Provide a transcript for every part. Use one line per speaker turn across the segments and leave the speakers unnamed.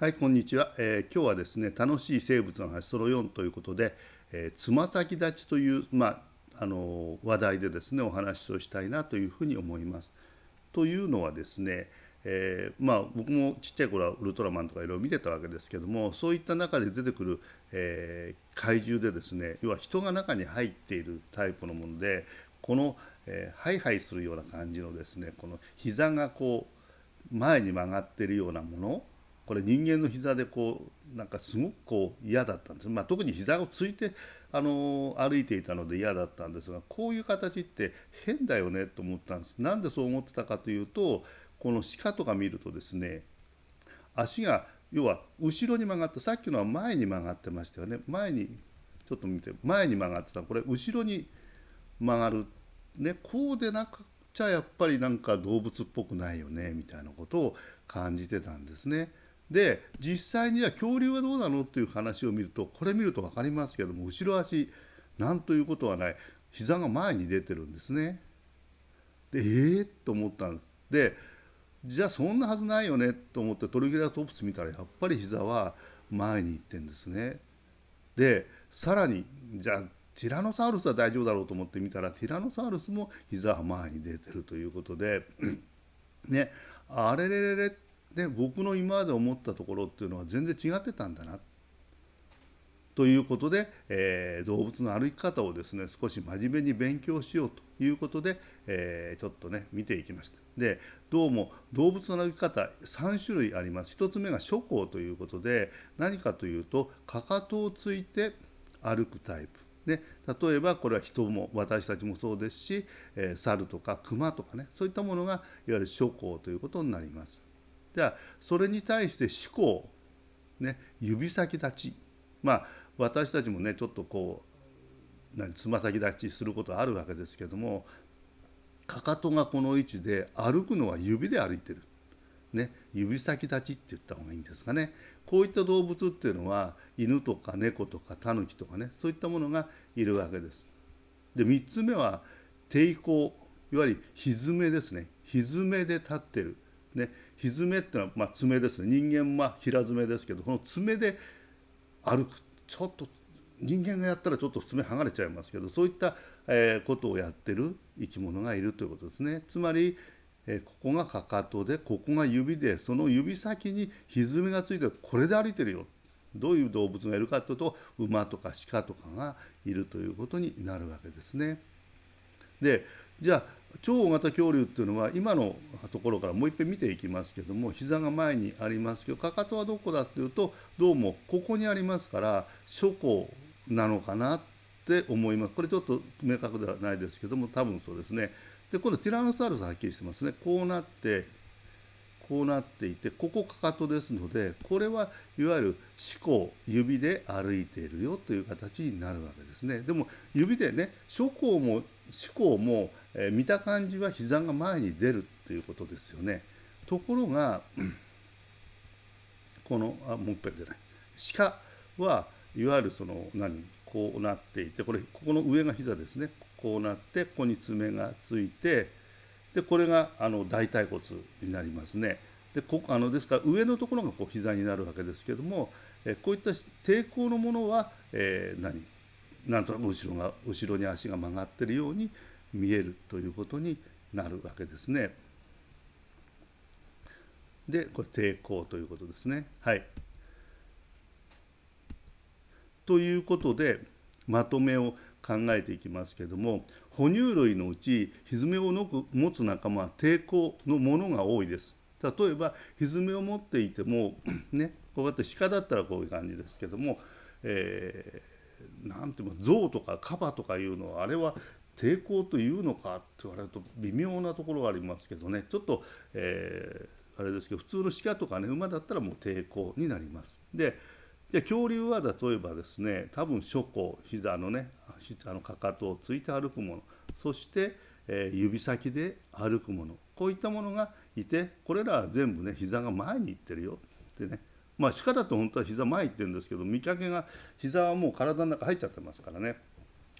はい、こんにちは、えー、今日はですね、楽しい生物の話、ソロ4ということで、えー、つま先立ちという、まあ、あのー、話題でですね、お話をしたいなというふうに思います。というのはですね、えまあ、僕もちっちゃい頃はウルトラマンとかいろいろ見てたわけですけどもそういった中で出てくる、え怪獣でですね要は人が中に入っているタイプのものでこの、えハイハイするような感じのですねこの膝がこう前に曲がってるようなものこれ人間の膝でこうなんかすごくこう嫌だったんです、まあ、特に膝をついて、あのー、歩いていたので嫌だったんですがこういう形って変だよねと思ったんですなんでそう思ってたかというとこの鹿とか見るとですね足が要は後ろに曲がったさっきのは前に曲がってましたよね前にちょっと見て前に曲がってたこれ後ろに曲がる、ね、こうでなくちゃやっぱりなんか動物っぽくないよねみたいなことを感じてたんですね。で実際には恐竜はどうなのっていう話を見るとこれ見ると分かりますけども後ろ足なんということはない膝が前に出てるんですね。でえー、と思ったんです。でじゃあそんなはずないよねと思ってトリケラトプス見たらやっぱり膝は前に行ってんですね。でさらにじゃあティラノサウルスは大丈夫だろうと思って見たらティラノサウルスも膝は前に出てるということでねあれれれれっで僕の今まで思ったところっていうのは全然違ってたんだなということで、えー、動物の歩き方をですね少し真面目に勉強しようということで、えー、ちょっとね見ていきましたでどうも動物の歩き方3種類あります1つ目が諸行ということで何かというとかかとをついて歩くタイプで例えばこれは人も私たちもそうですし、えー、猿とか熊とかねそういったものがいわゆる諸行ということになります。じゃあそれに対して思考、ね、指先立ちまあ私たちもねちょっとこう何つま先立ちすることあるわけですけどもかかとがこの位置で歩くのは指で歩いてる、ね、指先立ちって言った方がいいんですかねこういった動物っていうのは犬とか猫とかタヌキとかねそういったものがいるわけです。で3つ目は抵抗いわゆる蹄ですね蹄で立ってるね、ひっめってのは、まあ、爪ですね人間は平爪ですけどこの爪で歩くちょっと人間がやったらちょっと爪剥がれちゃいますけどそういった、えことをやってる生き物がいるということですね。つまり、えここがかかとでここが指でその指先に蹄がついてこれで歩いてるよどういう動物がいるかというと馬とか鹿とかがいるということになるわけですね。でじゃあ超大型恐竜っていうのは今のところからもう一遍見ていきますけども膝が前にありますけどかかとはどこだっていうとどうもここにありますから書庫なのかなって思いますこれちょっと明確ではないですけども多分そうですねで今度ティラノサウルスはっきりしてますねこうなってこうなっていてここかかとですのでこれはいわゆる四股指で歩いているよという形になるわけですねでも指でね諸庫も四股もえー、見た感じは膝が前に出るということですよねところがこのあもう一回出ない鹿はいわゆるその何こうなっていてこれここの上が膝ですねこうなってここに爪がついてでこれがあの大腿骨になりますねでこあのですから上のところがこう膝になるわけですけどもえこういった抵抗のものは、えー、何なんとなく後ろが後ろに足が曲がってるように見えるということになるわけですね。でこれ抵抗ということですね。はい、ということでまとめを考えていきますけども哺乳類のうちひずめを持つ仲間は抵抗のものが多いです。例えばひずめを持っていてもねこうやって鹿だったらこういう感じですけども、えー、なんていうの象とかカバとかいうのはあれは抵抗というのかって言われると微妙なところがありますけどねちょっと、えー、あれですけど普通の鹿とかね馬だったらもう抵抗になります。でで恐竜は例えばですね多分書庫膝のね膝のかかとをついて歩くものそして、えー、指先で歩くものこういったものがいてこれらは全部ね膝が前に行ってるよってねまあ鹿だと本当は膝前行ってるんですけど見かけが膝はもう体の中入っちゃってますからね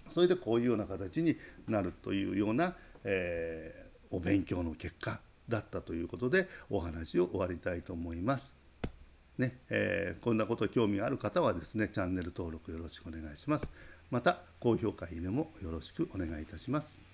それでこういうような形になるというような、えー、お勉強の結果だったということでお話を終わりたいと思います。ねえー、こんなこと興味がある方はですねチャンネル登録よろしくお願いします。また高評価いいねもよろしくお願いいたします。